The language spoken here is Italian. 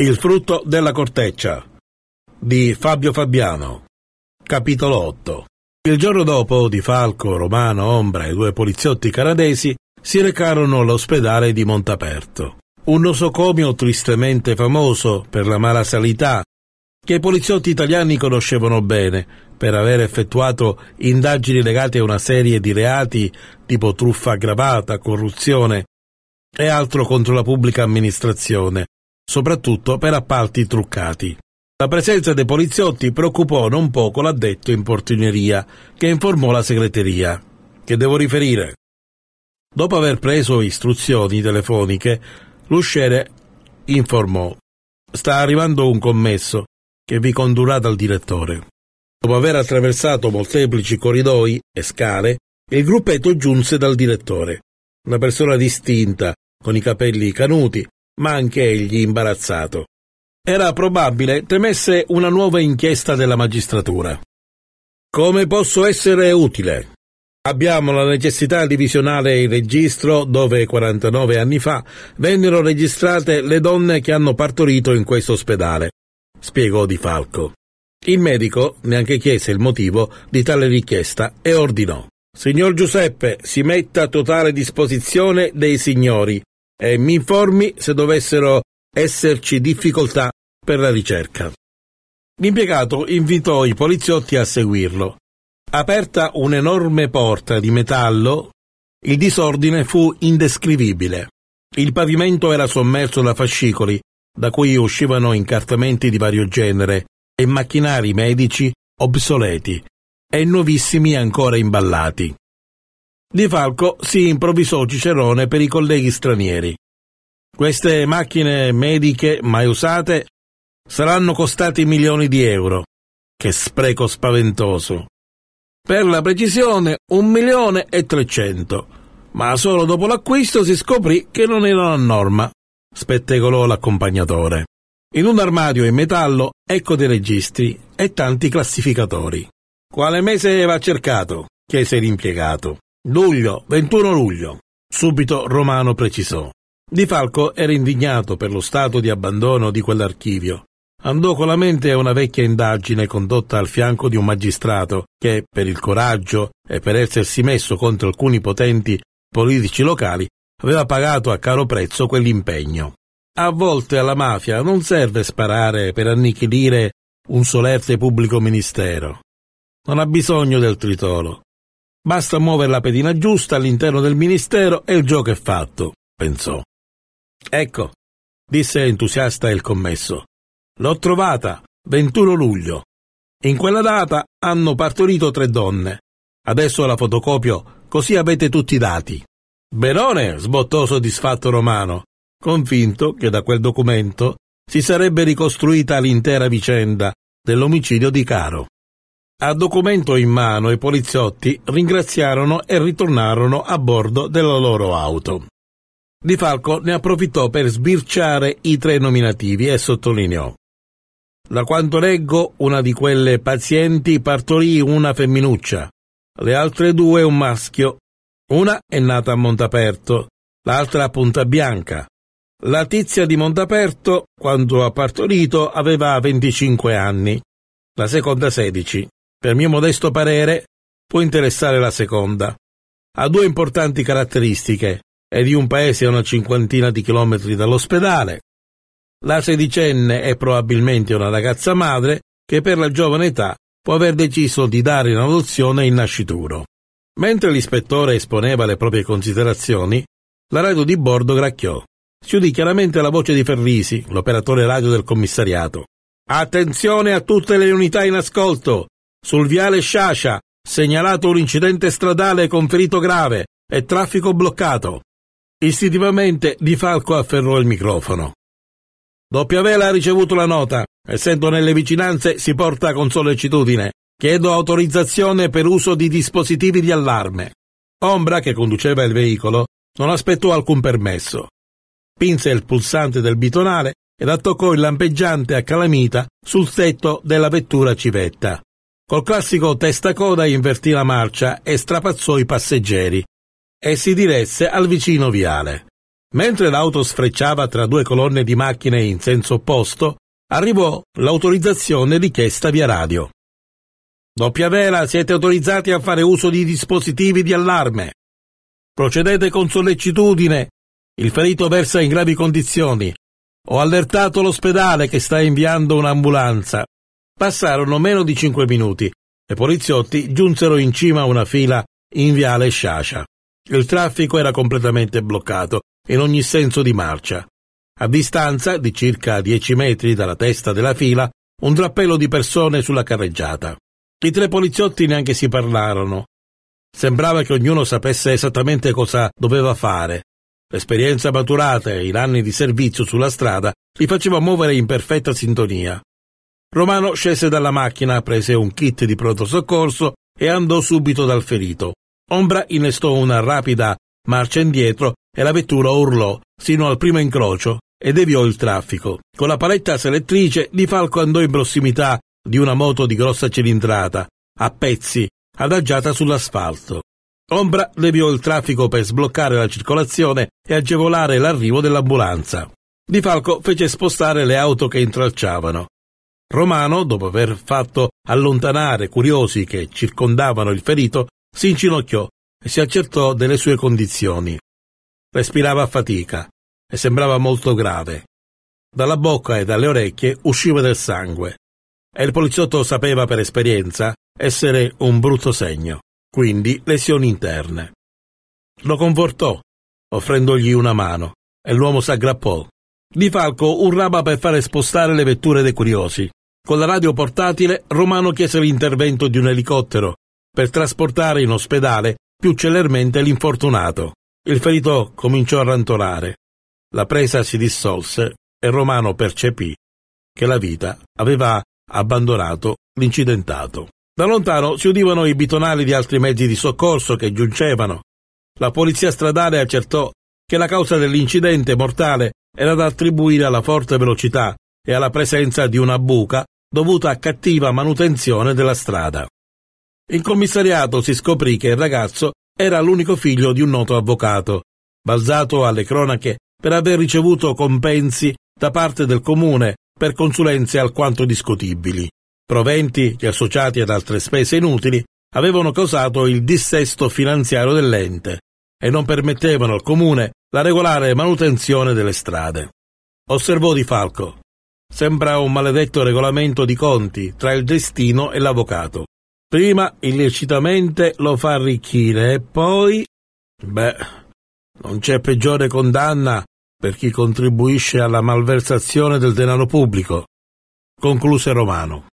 Il frutto della corteccia di Fabio Fabiano. Capitolo 8. Il giorno dopo Di Falco, Romano, Ombra e due poliziotti canadesi si recarono all'ospedale di Montaperto, un nosocomio tristemente famoso per la mala sanità che i poliziotti italiani conoscevano bene per aver effettuato indagini legate a una serie di reati tipo truffa aggravata, corruzione e altro contro la pubblica amministrazione, soprattutto per appalti truccati. La presenza dei poliziotti preoccupò non poco l'addetto in portineria, che informò la segreteria. Che devo riferire? Dopo aver preso istruzioni telefoniche, l'usciere informò Sta arrivando un commesso che vi condurrà dal direttore. Dopo aver attraversato molteplici corridoi e scale, il gruppetto giunse dal direttore. Una persona distinta, con i capelli canuti, ma anche egli imbarazzato. Era probabile temesse una nuova inchiesta della magistratura. Come posso essere utile? Abbiamo la necessità di visionare il registro dove 49 anni fa vennero registrate le donne che hanno partorito in questo ospedale, spiegò Di Falco. Il medico neanche chiese il motivo di tale richiesta e ordinò. Signor Giuseppe, si metta a totale disposizione dei signori e mi informi se dovessero esserci difficoltà per la ricerca. L'impiegato invitò i poliziotti a seguirlo. Aperta un'enorme porta di metallo, il disordine fu indescrivibile. Il pavimento era sommerso da fascicoli, da cui uscivano incartamenti di vario genere e macchinari medici obsoleti e nuovissimi ancora imballati. Di Falco si improvvisò Cicerone per i colleghi stranieri. Queste macchine mediche mai usate saranno costate milioni di euro. Che spreco spaventoso! Per la precisione, un milione e trecento. Ma solo dopo l'acquisto si scoprì che non erano a norma, spettegolò l'accompagnatore. In un armadio in metallo ecco dei registri e tanti classificatori. Quale mese va cercato? chiese l'impiegato. Luglio, 21 luglio, subito Romano precisò. Di Falco era indignato per lo stato di abbandono di quell'archivio. Andò con la mente a una vecchia indagine condotta al fianco di un magistrato che, per il coraggio e per essersi messo contro alcuni potenti politici locali, aveva pagato a caro prezzo quell'impegno. A volte alla mafia non serve sparare per annichilire un solerte pubblico ministero. Non ha bisogno del tritolo. Basta muovere la pedina giusta all'interno del ministero e il gioco è fatto, pensò. Ecco, disse entusiasta il commesso. L'ho trovata, 21 luglio. In quella data hanno partorito tre donne. Adesso la fotocopio, così avete tutti i dati. Benone, sbottò soddisfatto Romano, convinto che da quel documento si sarebbe ricostruita l'intera vicenda dell'omicidio di Caro. A documento in mano i poliziotti ringraziarono e ritornarono a bordo della loro auto. Di Falco ne approfittò per sbirciare i tre nominativi e sottolineò. Da quanto leggo, una di quelle pazienti partorì una femminuccia, le altre due un maschio. Una è nata a Montaperto, l'altra a Punta Bianca. La tizia di Montaperto, quando ha partorito, aveva 25 anni, la seconda 16 per mio modesto parere, può interessare la seconda. Ha due importanti caratteristiche, è di un paese a una cinquantina di chilometri dall'ospedale. La sedicenne è probabilmente una ragazza madre che per la giovane età può aver deciso di dare in adozione il nascituro. Mentre l'ispettore esponeva le proprie considerazioni, la radio di bordo gracchiò. Si udì chiaramente la voce di Ferrisi, l'operatore radio del commissariato. Attenzione a tutte le unità in ascolto! Sul viale Sciascia, segnalato un incidente stradale con ferito grave e traffico bloccato. Istintivamente Di Falco afferrò il microfono. Doppia Vela ha ricevuto la nota. Essendo nelle vicinanze si porta con sollecitudine. Chiedo autorizzazione per uso di dispositivi di allarme. Ombra, che conduceva il veicolo, non aspettò alcun permesso. Pinse il pulsante del bitonale ed attaccò il lampeggiante a calamita sul setto della vettura civetta. Col classico testa coda invertì la marcia e strapazzò i passeggeri e si diresse al vicino viale. Mentre l'auto sfrecciava tra due colonne di macchine in senso opposto, arrivò l'autorizzazione richiesta via radio. Doppia vela, siete autorizzati a fare uso di dispositivi di allarme. Procedete con sollecitudine. Il ferito versa in gravi condizioni. Ho allertato l'ospedale che sta inviando un'ambulanza. Passarono meno di cinque minuti e poliziotti giunsero in cima a una fila in viale Sciascia. Il traffico era completamente bloccato in ogni senso di marcia. A distanza di circa dieci metri dalla testa della fila, un drappello di persone sulla carreggiata. I tre poliziotti neanche si parlarono. Sembrava che ognuno sapesse esattamente cosa doveva fare. L'esperienza maturata e i anni di servizio sulla strada li faceva muovere in perfetta sintonia. Romano scese dalla macchina, prese un kit di pronto soccorso e andò subito dal ferito. Ombra innestò una rapida marcia indietro e la vettura urlò sino al primo incrocio e deviò il traffico. Con la paletta selettrice Di Falco andò in prossimità di una moto di grossa cilindrata, a pezzi, adagiata sull'asfalto. Ombra deviò il traffico per sbloccare la circolazione e agevolare l'arrivo dell'ambulanza. Di Falco fece spostare le auto che intralciavano. Romano, dopo aver fatto allontanare curiosi che circondavano il ferito, si inginocchiò e si accertò delle sue condizioni. Respirava a fatica e sembrava molto grave. Dalla bocca e dalle orecchie usciva del sangue e il poliziotto sapeva per esperienza essere un brutto segno, quindi lesioni interne. Lo confortò, offrendogli una mano, e l'uomo s'aggrappò. Di Falco urlava per fare spostare le vetture dei curiosi, con la radio portatile Romano chiese l'intervento di un elicottero per trasportare in ospedale più celermente l'infortunato. Il ferito cominciò a rantolare. La presa si dissolse e Romano percepì che la vita aveva abbandonato l'incidentato. Da lontano si udivano i bitonali di altri mezzi di soccorso che giungevano. La polizia stradale accertò che la causa dell'incidente mortale era da attribuire alla forte velocità e alla presenza di una buca dovuta a cattiva manutenzione della strada. In commissariato si scoprì che il ragazzo era l'unico figlio di un noto avvocato, balzato alle cronache per aver ricevuto compensi da parte del comune per consulenze alquanto discutibili. Proventi che associati ad altre spese inutili avevano causato il dissesto finanziario dell'ente e non permettevano al comune la regolare manutenzione delle strade. Osservò Di Falco, Sembra un maledetto regolamento di conti tra il destino e l'avvocato. Prima illecitamente lo fa arricchire e poi... Beh, non c'è peggiore condanna per chi contribuisce alla malversazione del denaro pubblico, concluse Romano.